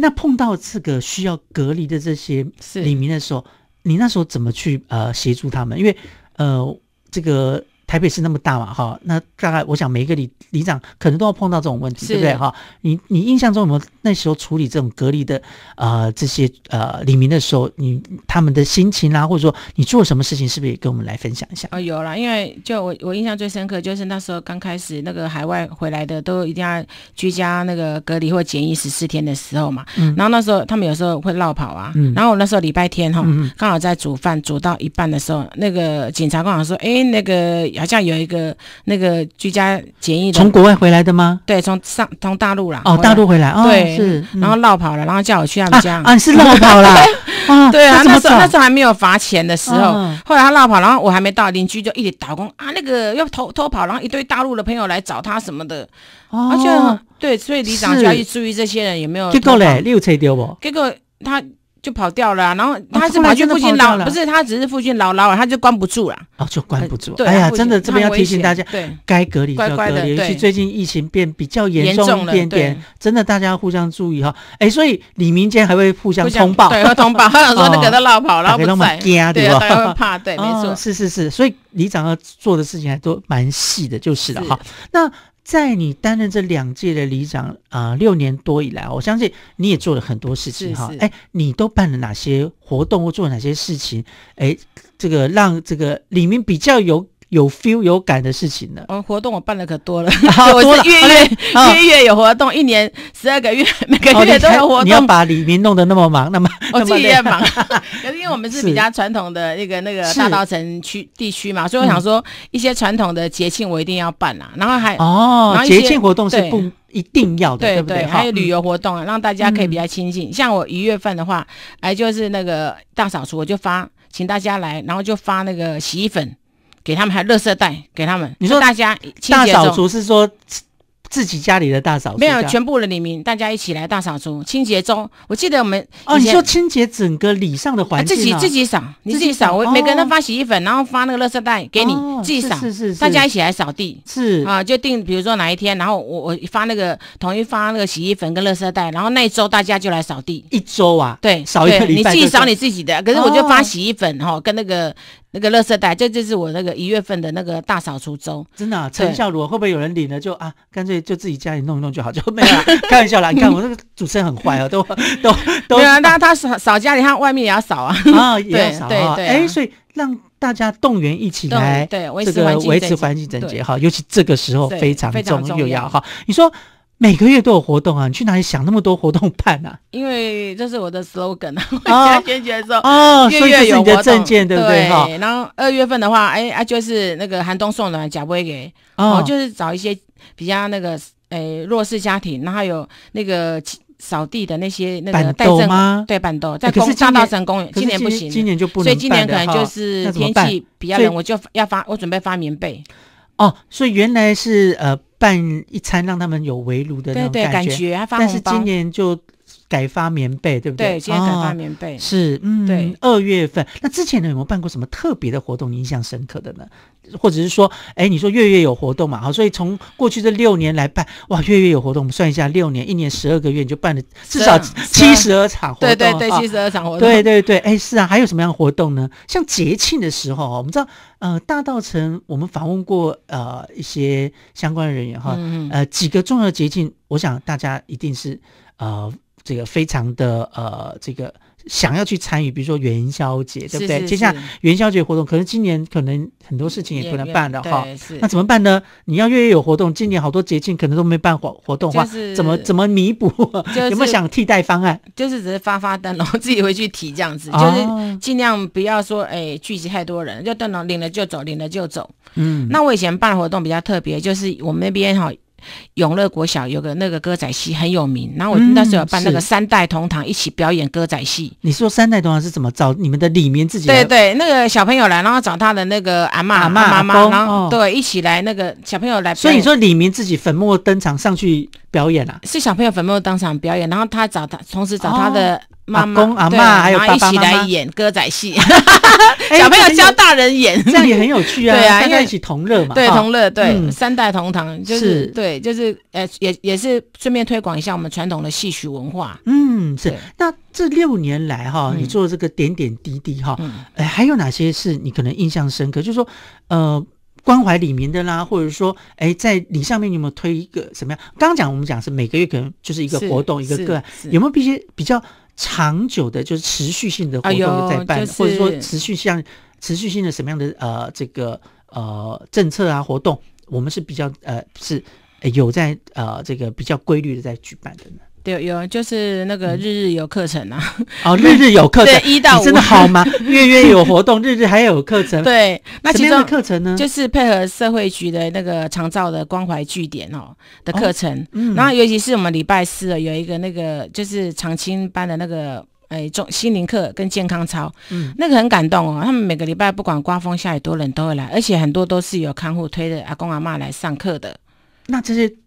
那碰到这个需要隔离的这些里民的时候，你那时候怎么去呃协助他们？因为呃这个。台北市那么大嘛，哈，那大概我想每一个里里长可能都要碰到这种问题，对不对？哈，你你印象中有没有那时候处理这种隔离的呃这些呃里民的时候，你他们的心情啦，或者说你做什么事情，是不是也跟我们来分享一下？哦，有啦，因为就我我印象最深刻就是那时候刚开始那个海外回来的都一定要居家那个隔离或检疫十四天的时候嘛，嗯，然后那时候他们有时候会绕跑啊，嗯，然后我那时候礼拜天哈，刚好在煮饭煮到一半的时候，那个警察刚好说，哎那个。好像有一个那个居家检疫的，从国外回来的吗？对，从上从大陆啦。哦，大陆回来，对，是。然后绕跑了，然后叫我去他们家。啊，是绕跑了。对啊，那时候那时候还没有罚钱的时候，后来他绕跑，然后我还没到，邻居就一直打工啊，那个要偷偷跑，然后一堆大陆的朋友来找他什么的。哦。而且对，所以里长就要注意这些人有没有。结果嘞，你有找掉不？结果他。就跑掉了，然后他是跑去父亲老，不是他只是附近老老，他就关不住了，哦，就关不住。哎呀，真的这边要提醒大家，对，该隔离就要隔离，尤其最近疫情变比较严重一点点，真的大家要互相注意哈。哎，所以李明坚还会互相通报，通报，他想说那个都漏跑了，对吧？对，都会怕，对，没错，是是是，所以李长要做的事情还都蛮细的，就是了哈。那。在你担任这两届的里长啊，六年多以来，我相信你也做了很多事情哈。哎，你都办了哪些活动或做哪些事情？哎，这个让这个里面比较有。有 feel 有感的事情呢。嗯，活动我办的可多了，多了，月月月月有活动，一年十二个月，每个月都有活动。你要把李明弄得那么忙，那么我自己也忙。可是因为我们是比较传统的那个那个大道城区地区嘛，所以我想说一些传统的节庆我一定要办啊，然后还哦，节庆活动是不一定要的，对不对？还有旅游活动啊，让大家可以比较亲近。像我一月份的话，哎，就是那个大扫除，我就发，请大家来，然后就发那个洗衣粉。给他们还垃圾袋，给他们。你说大家大扫除是说自己家里的大扫除，没有全部的你明，大家一起来大扫除，清洁中。我记得我们哦，你说清洁整个礼上的环境，自己自己扫，自己扫，我每个人都发洗衣粉，然后发那个垃圾袋给你自己扫，是是，大家一起来扫地，是啊，就定比如说哪一天，然后我我发那个统一发那个洗衣粉跟垃圾袋，然后那一周大家就来扫地一周啊，对，扫一个礼拜。你自己扫你自己的，可是我就发洗衣粉哈跟那个。那个垃圾袋，这就是我那个一月份的那个大扫除周，真的。陈如果会不会有人领了就啊，干脆就自己家里弄一弄就好，就 没了。开玩笑啦，你看我那个主持人很坏哦，都都 都对啊，他他扫扫家里，他外面也要扫啊。啊，也要扫啊。哎，所以让大家动员一起来，对，这个维持环境整洁哈，尤其这个时候非常重要，又要哈。你说。每个月都有活动啊！你去哪里想那么多活动办啊？因为这是我的 slogan 啊，全全全说哦，月月有你的证件，对不对？然后二月份的话，哎啊，就是那个寒冬送暖，假不给哦，就是找一些比较那个诶弱势家庭，然后有那个扫地的那些那个板凳吗？对，板凳在。可是道公园今年不行，今年就不能。所以今年可能就是天气比较冷，我就要发，我准备发棉被。哦，所以原来是呃办一餐让他们有围炉的那种感觉，但是今年就。改发棉被，对不对？对，今天改发棉被是嗯，对。二月份，那之前呢有没有办过什么特别的活动？印象深刻的呢？或者是说，哎，你说月月有活动嘛？好，所以从过去这六年来办，哇，月月有活动。我们算一下，六年，一年十二个月，你就办了至少七十二场活动。对对对，七十二场活动。对对对，哎，是啊。还有什么样的活动呢？像节庆的时候，我们知道，呃，大道城，我们访问过呃一些相关人员哈。嗯嗯。呃，几个重要节庆，我想大家一定是呃。这个非常的呃，这个想要去参与，比如说元宵节，对不对？下像元宵节活动，可能今年可能很多事情也不能办了哈。那怎么办呢？你要月月有活动，今年好多节庆可能都没办活活动，话怎么怎么弥补？有没有想替代方案？就是只是发发然后自己回去提这样子，就是尽量不要说哎聚集太多人，就灯笼领了就走，领了就走。嗯，那我以前办活动比较特别，就是我们那边哈。永乐国小有个那个歌仔戏很有名，然后我那时候有办那个三代同堂一起表演歌仔戏。你说三代同堂是怎么找你们的李明自己？对对，那个小朋友来，然后找他的那个阿妈、阿妈、妈妈，然后对，一起来那个小朋友来。所以你说李明自己粉墨登场上去表演了？是小朋友粉墨登场表演，然后他找他，同时找他的。阿公、阿妈还有爸爸一起来演歌仔戏，小朋友教大人演，这样也很有趣啊！对啊，大家一起同乐嘛。对，同乐，对，三代同堂就是对，就是呃，也也是顺便推广一下我们传统的戏曲文化。嗯，是。那这六年来哈，你做这个点点滴滴哈，哎，还有哪些事你可能印象深刻？就是说呃，关怀里面的啦，或者说哎，在你上面有没有推一个什么样？刚刚讲我们讲是每个月可能就是一个活动，一个个案，有没有必须比较？长久的，就是持续性的活动在办，或者说持续像持续性的什么样的呃这个呃政策啊活动，我们是比较呃是有在呃这个比较规律的在举办的呢。有有，就是那个日日有课程啊！哦，日日有课程，对，一到五真的好忙。月月有活动，日日还有课程。对，那其他的课程呢？就是配合社会局的那个长照的关怀据点哦的课程。嗯。然后，尤其是我们礼拜四有一个那个，就是长青班的那个哎，中心灵课跟健康操。嗯。那个很感动哦，他们每个礼拜不管刮风下雨多冷都会来，而且很多都是有看护推着阿公阿妈来上课的。那这是。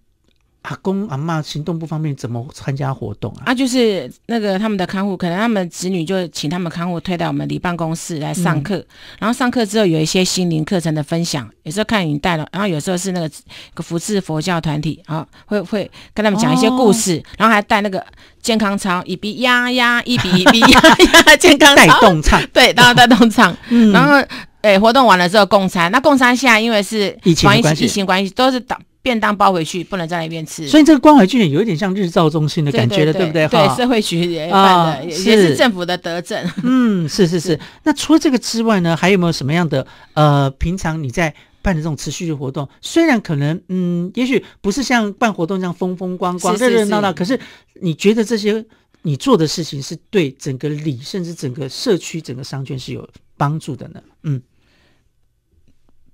阿公阿妈行动不方便，怎么参加活动啊？啊，就是那个他们的看护，可能他们子女就请他们看护推到我们离办公室来上课。然后上课之后有一些心灵课程的分享，有时候看影带了，然后有时候是那个个福智佛教团体啊，会会跟他们讲一些故事，然后还带那个健康操，一比呀呀，一比一比呀呀，健康带动唱，对，然后带动唱，然后哎，活动完了之后共餐。那共餐现在因为是疫情关系，疫情关系都是等。便当包回去，不能在那边吃。所以这个关怀聚点有一点像日照中心的感觉了，对不对？对社会局也办的，也是政府的德政。嗯，是是是。那除了这个之外呢，还有没有什么样的呃，平常你在办的这种持续的活动？虽然可能嗯，也许不是像办活动这样风风光光、热热闹闹，可是你觉得这些你做的事情是对整个里，甚至整个社区、整个商圈是有帮助的呢？嗯。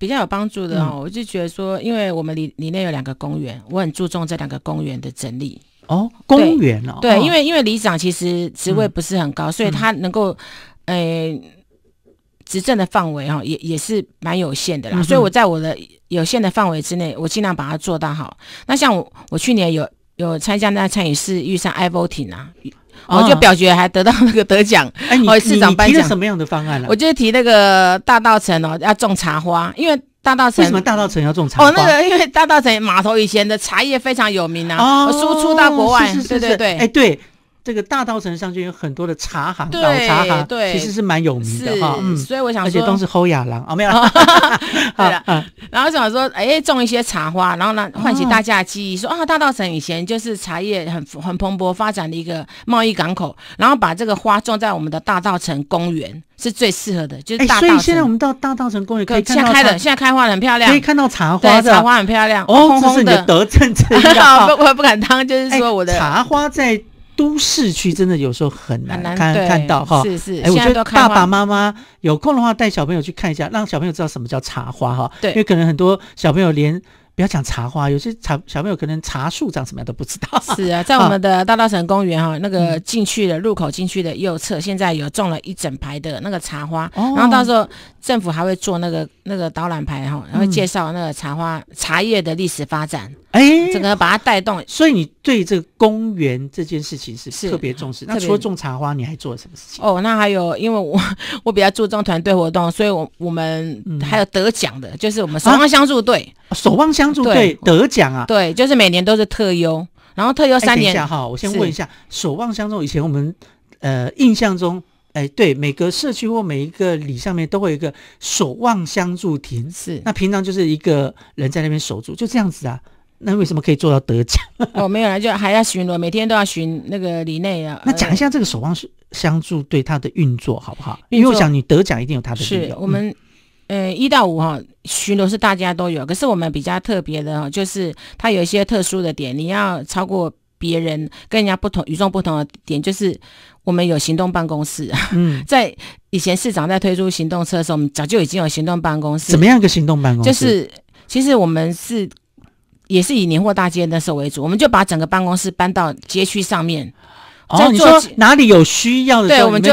比较有帮助的哦，我就觉得说，因为我们里里内有两个公园，我很注重这两个公园的整理哦。公园哦，对，因为因为里长其实职位不是很高，所以他能够诶，执政的范围哦，也也是蛮有限的啦。所以我在我的有限的范围之内，我尽量把它做到好。那像我我去年有有参加那参与市遇上 i voting 啊。哦，就表决还得到那个得奖，哎，市长颁奖，什么样的方案了？我就提那个大道城哦，要种茶花，因为大道城为什么大道城要种茶？哦，那个 因为大道城码头以前的茶叶非常有名啊，输出到国外，对对对，哎对。这个大道城上就有很多的茶行，老茶行，其实是蛮有名的哈。所以我想说，而且都是侯雅郎哦，没有。对了，然后想说，哎，种一些茶花，然后呢，唤起大家的记忆，说啊，大道城以前就是茶叶很很蓬勃发展的一个贸易港口。然后把这个花种在我们的大道城公园是最适合的，就是大道。所以现在我们到大道城公园可以看到，现在开的现在开花很漂亮，可以看到茶花，茶花很漂亮，哦，这是你的德政称 我也不敢当，就是说我的茶花在。都市区真的有时候很难看看到哈，是是。哎，我觉得爸爸妈妈有空的话带小朋友去看一下，让小朋友知道什么叫茶花哈。对。因为可能很多小朋友连不要讲茶花，有些茶小朋友可能茶树长什么样都不知道。是啊，在我们的大稻城公园哈，那个进去的入口进去的右侧，现在有种了一整排的那个茶花，然后到时候政府还会做那个那个导览牌哈，然后介绍那个茶花茶叶的历史发展。哎。整个把它带动，所以你对这个公园这件事情是特别重视。那除了种茶花，你还做了什么事情？哦，那还有，因为我我比较注重团队活动，所以我我们还有得奖的，就是我们守望相助队。守望相助队得奖啊？对，就是每年都是特优，然后特优三年下哈。我先问一下，守望相助以前我们呃印象中，哎，对，每个社区或每一个里上面都会有一个守望相助亭，是那平常就是一个人在那边守住，就这样子啊。那为什么可以做到得奖？哦，没有啊，就还要巡逻，每天都要巡那个里内啊。那讲一下这个守望相助对它的运作好不好？因为想你得奖一定有它的理由。我们，呃，一到五哈巡逻是大家都有，可是我们比较特别的哈，就是它有一些特殊的点，你要超过别人，跟人家不同、与众不同的点，就是我们有行动办公室。嗯，在以前市长在推出行动车的时候，我们早就已经有行动办公室。怎么样一个行动办公？室？就是其实我们是。也是以年货大街那时候为主，我们就把整个办公室搬到街区上面。哦，你说哪里有需要的对我们就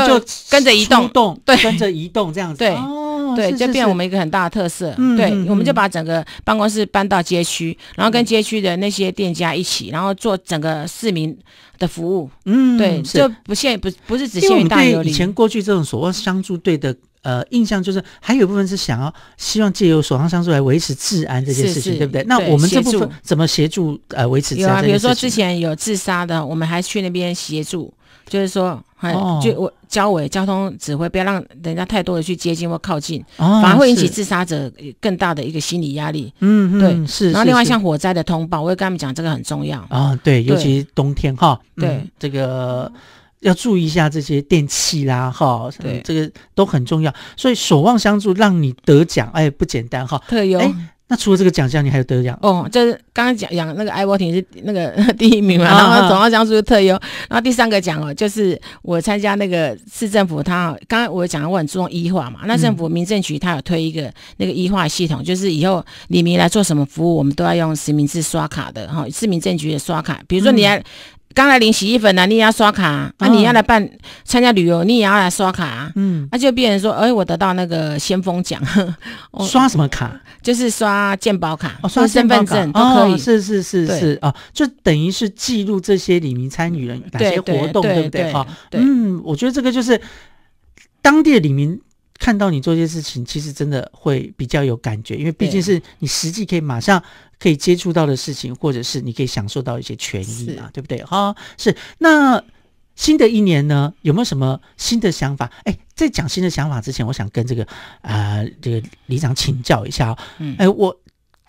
跟着移动，对，跟着移动这样子。对，哦、对，这变我们一个很大的特色。对，我们就把整个办公室搬到街区，然后跟街区的那些店家一起，然后做整个市民的服务。嗯，对，就不限不不是只限于大以前过去这种所谓相助队的。呃，印象就是还有一部分是想要希望借由守航相助来维持治安这件事情，对不对？那我们这部分怎么协助呃维持治安？有啊，比如说之前有自杀的，我们还去那边协助，就是说就我交委交通指挥，不要让人家太多的去接近或靠近，反而会引起自杀者更大的一个心理压力。嗯嗯，对。是。然后另外像火灾的通报，我也跟他们讲这个很重要。啊，对，尤其冬天哈。对这个。要注意一下这些电器啦，哈，对，这个都很重要。所以守望相助让你得奖，哎，不简单哈。特优。哎，那除了这个奖项，你还有得奖？哦，就是刚刚讲讲那个艾伯廷是那个 第一名嘛，然后守望相助是特优，然后第三个奖哦，就是我参加那个市政府，他刚刚我讲我很注重医化嘛，那政府民政局他有推一个那个医化系统，就是以后李明来做什么服务，我们都要用实名制刷卡的哈，市民政局刷卡，比如说你要。刚来领洗衣粉呢，你也要刷卡；那你要来办参加旅游，你也要来刷卡。嗯，那就变成说，哎，我得到那个先锋奖。刷什么卡？就是刷健保卡。哦，刷身份证都可以。是是是是哦，就等于是记录这些李明参与哪些活动，对不对？好，嗯，我觉得这个就是当地的李明。看到你做这些事情，其实真的会比较有感觉，因为毕竟是你实际可以马上可以接触到的事情，或者是你可以享受到一些权益啊，对不对？哈，是。那新的一年呢，有没有什么新的想法？哎，在讲新的想法之前，我想跟这个啊，这个李长请教一下啊。嗯。哎，我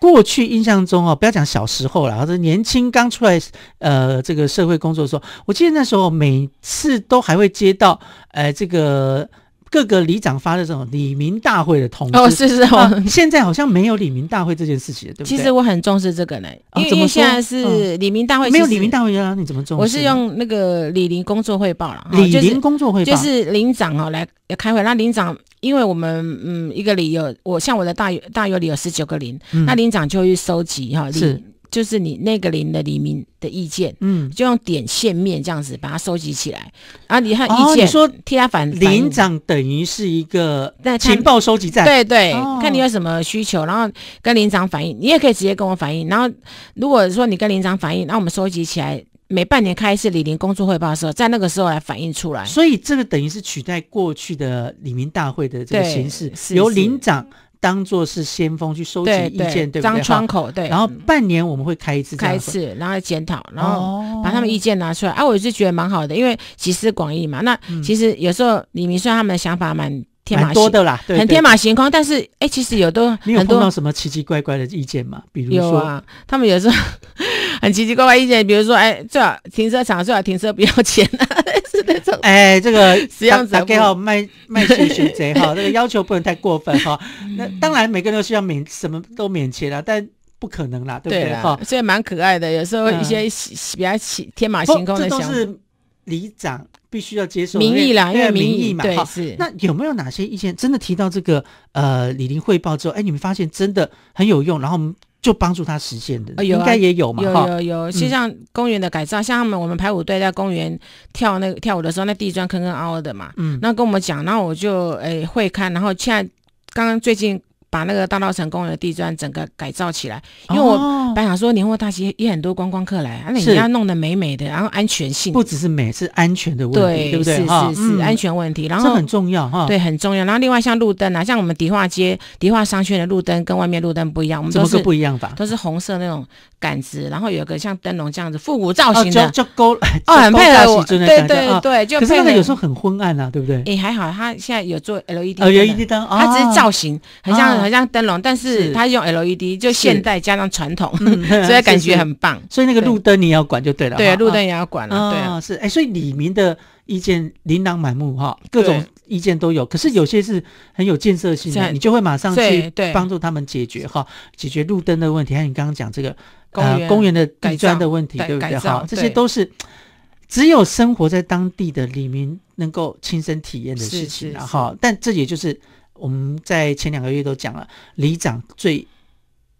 过去印象中哦，不要讲小时候了，或者年轻刚出来呃，这个社会工作的时候，我记得那时候每次都还会接到呃这个。各个里长发的这种里民大会的通知哦，是是哦，现在好像没有里民大会这件事情对不对？其实我很重视这个呢，因为现在是里民大会没有里民大会啊？你怎么重视？我是用那个李林工作汇报了，李林工作汇报就是林长哈来开会，那林长因为我们嗯一个里有我像我的大有大有里有十九个林，那林长就去收集哈是。就是你那个林的黎明的意见，嗯，就用点线面这样子把它收集起来，然后你看意见。哦，你说替他反。林长等于是一个情报收集站。对对，看你有什么需求，然后跟林长反映。你也可以直接跟我反映。然后，如果说你跟林长反映，那我们收集起来，每半年开一次李林工作汇报的时候，在那个时候来反映出来。所以这个等于是取代过去的李明大会的这个形式，由林长。当做是先锋去收集意见，对不对？当窗口对。然后半年我们会开一次，开一次然后检讨，然后把他们意见拿出来。啊，我是觉得蛮好的，因为集思广益嘛。那其实有时候李明顺他们的想法蛮。蛮多的啦，很天马行空。但是，哎，其实有都你有碰到什么奇奇怪怪的意见吗？说，啊，他们有时候 很奇奇怪怪意见，比如说，哎，最好停车场最好停车不要钱啊，是那种。哎，这个是样子，大好，卖卖水选择哈，这个要求不能太过分哈。那当然，每个人都需要免什么都免钱啊，但不可能啦，对不对？哈，所以蛮可爱的。有时候一些比较奇天马行空的想法。必须要接受民意，因为民意嘛。对，是。那有没有哪些意见真的提到这个？呃，李林汇报之后，哎，你们发现真的很有用，然后就帮助他实现的？应该也有嘛。有有有，像公园的改造，像他们我们排舞队在公园跳那跳舞的时候，那地砖坑坑凹凹的嘛。嗯，那跟我们讲，那我就哎会看。然后现在刚刚最近。把那个大道城公园的地砖整个改造起来，因为我本想说年货大集也很多观光客来，那你要弄得美美的，然后安全性不只是美，是安全的问题，对不对？是是是安全问题，然后这很重要哈。对，很重要。然后另外像路灯啊，像我们迪化街迪化商圈的路灯跟外面路灯不一样，我们都是不一样吧？都是红色那种杆子，然后有个像灯笼这样子复古造型的，叫勾，哦，很配合。我，对对对，可是现在有时候很昏暗啊，对不对？也还好，它现在有做 LED，呃，LED 灯，它只是造型，很像。好像灯笼，但是他用 LED，就现代加上传统，所以感觉很棒。所以那个路灯你要管就对了，对路灯也要管了。对啊，是哎，所以李明的意见琳琅满目哈，各种意见都有。可是有些是很有建设性的，你就会马上去帮助他们解决哈，解决路灯的问题，还有你刚刚讲这个呃公园的地砖的问题，对不对？哈，这些都是只有生活在当地的李明能够亲身体验的事情了哈。但这也就是。我们在前两个月都讲了，里长最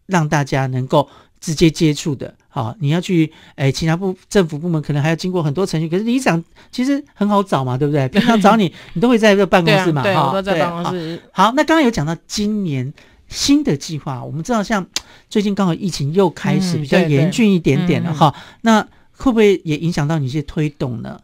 让大家能够直接接触的，好，你要去，哎，其他部政府部门可能还要经过很多程序，可是里长其实很好找嘛，对不对？平常找你，你都会在这个办公室嘛，对，都在办公室。好，那刚刚有讲到今年新的计划，我们知道像最近刚好疫情又开始比较严峻一点点了，哈，那会不会也影响到你一些推动呢？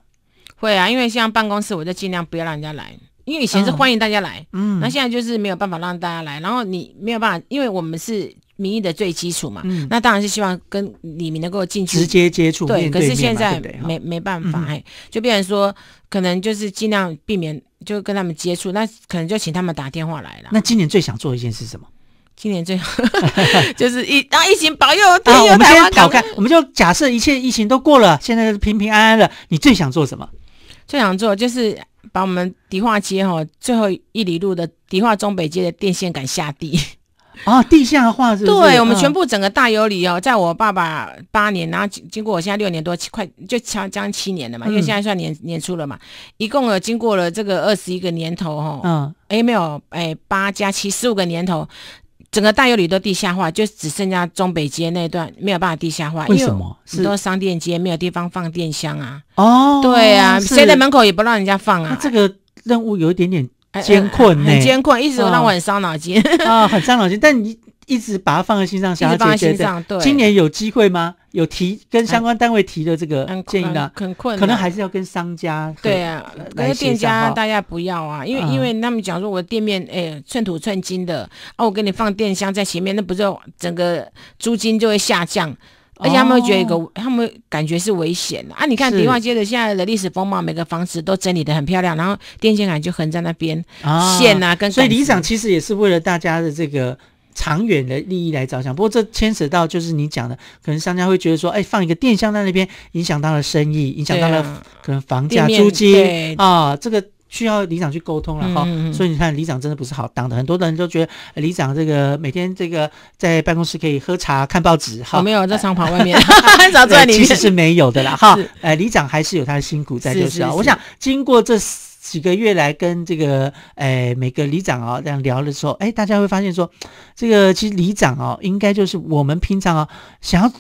会啊，因为像办公室，我就尽量不要让人家来。因为以前是欢迎大家来，嗯，那现在就是没有办法让大家来，然后你没有办法，因为我们是民意的最基础嘛，嗯，那当然是希望跟李明能够进去直接接触，对，可是现在没没办法，哎，就变成说可能就是尽量避免就跟他们接触，那可能就请他们打电话来了。那今年最想做一件是什么？今年最 就是一让疫情保佑台湾。好，我们先开，我们就假设一切疫情都过了，现在是平平安安了，你最想做什么？最想做就是。把我们迪化街哈最后一里路的迪化中北街的电线杆下地，啊，地下化是？对，我们全部整个大游里哦，在我爸爸八年，然后经过我现在六年多，快就将将近七年了嘛，因为现在算年年初了嘛，一共有经过了这个二十一个年头哈，嗯，哎没有，哎八加七十五个年头。整个大有里都地下化，就只剩下中北街那段没有办法地下化。为什么？很多商店街没有地方放电箱啊。哦，对啊，谁在门口也不让人家放啊。他这个任务有一点点艰困，很艰困，一直让我很伤脑筋。啊，很伤脑筋，但你。一直把它放在心上，想要解决。今年有机会吗？有提跟相关单位提的这个建议呢？很困难，可能还是要跟商家对啊，跟店家大家不要啊，因为因为他们讲说，我店面哎，寸土寸金的哦，我给你放电箱在前面，那不是整个租金就会下降？而且他们会觉得一个，他们感觉是危险啊？你看迪化街的现在的历史风貌，每个房子都整理的很漂亮，然后电线杆就横在那边，线啊跟所以里长其实也是为了大家的这个。长远的利益来着想，不过这牵扯到就是你讲的，可能商家会觉得说，哎，放一个电箱在那边，影响到了生意，影响到了可能房价租金啊，这个需要里长去沟通了哈。所以你看，里长真的不是好当的，很多人都觉得里长这个每天这个在办公室可以喝茶看报纸，我没有在长跑外面，哈 哈，面，其实是没有的啦哈。哎，里长还是有他的辛苦在，就是啊，我想经过这。几个月来跟这个诶每个里长啊这样聊的时候，哎，大家会发现说，这个其实里长哦，应该就是我们平常啊想要，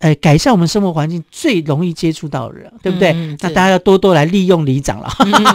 呃改善我们生活环境最容易接触到的人，对不对？那大家要多多来利用里长了。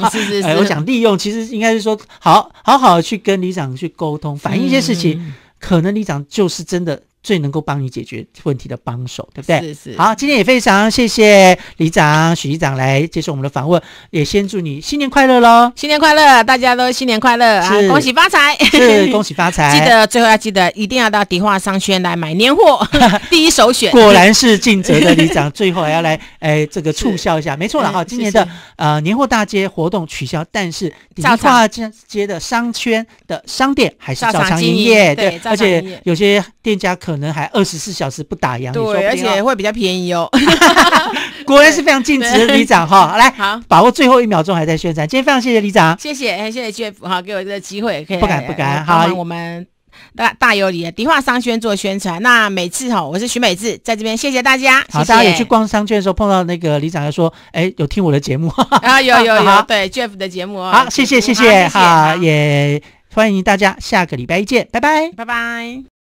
是是 是，我想利用，其实应该是说，好好好去跟里长去沟通，反映一些事情，可能里长就是真的。最能够帮你解决问题的帮手，对不对？是是。好，今天也非常谢谢李长、许局长来接受我们的访问，也先祝你新年快乐喽！新年快乐，大家都新年快乐啊！恭喜发财！是恭喜发财！记得最后要记得一定要到迪化商圈来买年货，第一首选。果然是尽责的李长，最后还要来 哎这个促销一下。没错了哈，今年的呃年货大街活动取消，但是迪化街的商圈的商店还是照常营业，对，而且有些店家可可能还二十四小时不打烊，对，而且会比较便宜哦。果然是非常尽职的李长哈，来把握最后一秒钟还在宣传，今天非常谢谢李长，谢谢谢谢 Jeff 哈，给我这个机会可以，不敢不敢，好，我们大大有的迪化商圈做宣传。那每次哈，我是许美智，在这边谢谢大家。好，大家有去逛商圈的时候碰到那个李长，就说哎，有听我的节目 啊？有有有，对 Jeff 的节目好，谢谢谢谢哈，也欢迎大家下个礼拜一见，拜拜拜拜。